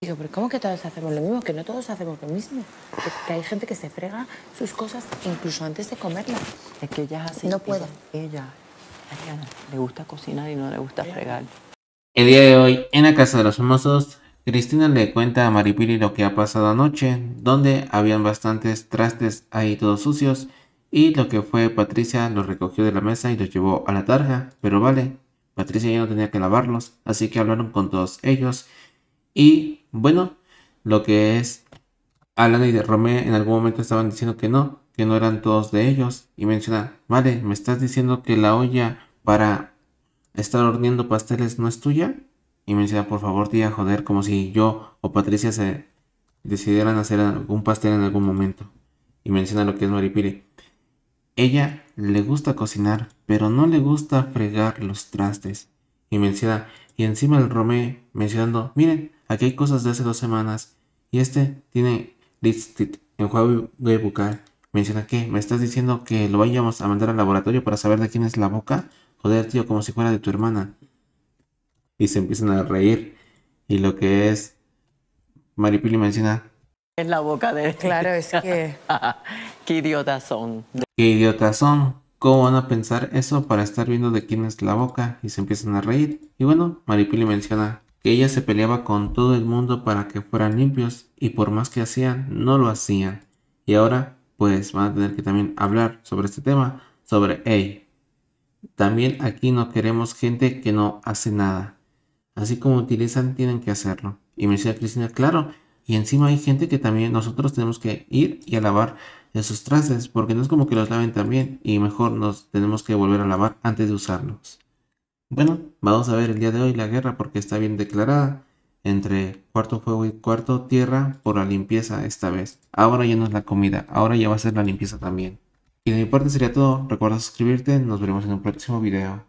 Digo, pero ¿cómo que todos hacemos lo mismo? Que no todos hacemos lo mismo. Que, hay gente que se frega sus cosas incluso antes de comerlas. Es que ella así. No puedo. Ella, ella le gusta cocinar y no le gusta fregar. El día de hoy, en la casa de los famosos, Cristina le cuenta a Maripili lo que ha pasado anoche, donde habían bastantes trastes ahí todos sucios, y lo que fue Patricia los recogió de la mesa y los llevó a la tarja, pero vale, Patricia ya no tenía que lavarlos, así que hablaron con todos ellos, y bueno, lo que es Alan y Romé en algún momento estaban diciendo que no, que no eran todos de ellos. Y menciona, vale, ¿me estás diciendo que la olla para estar horneando pasteles no es tuya? Y menciona, por favor, tía, joder, como si yo o Patricia se decidieran hacer algún pastel en algún momento. Y menciona lo que es Maripiri. Ella le gusta cocinar, pero no le gusta fregar los trastes. Y menciona, y encima el Romé mencionando, miren, Aquí hay cosas de hace dos semanas. Y este tiene en juego de bucal. Menciona que me estás diciendo que lo vayamos a mandar al laboratorio para saber de quién es la boca. Joder, tío, como si fuera de tu hermana. Y se empiezan a reír. Y lo que es. Maripili menciona. Es la boca de. Claro, es que. Qué idiota son. Qué idiotas son. ¿Cómo van a pensar eso para estar viendo de quién es la boca? Y se empiezan a reír. Y bueno, Maripili menciona que ella se peleaba con todo el mundo para que fueran limpios y por más que hacían, no lo hacían. Y ahora, pues van a tener que también hablar sobre este tema, sobre, hey, también aquí no queremos gente que no hace nada. Así como utilizan, tienen que hacerlo. Y me decía Cristina, claro, y encima hay gente que también nosotros tenemos que ir y a lavar esos trastes, porque no es como que los laven también y mejor nos tenemos que volver a lavar antes de usarlos. Bueno, vamos a ver el día de hoy la guerra porque está bien declarada entre cuarto fuego y cuarto tierra por la limpieza esta vez. Ahora ya no es la comida, ahora ya va a ser la limpieza también. Y de mi parte sería todo, recuerda suscribirte, nos veremos en un próximo video.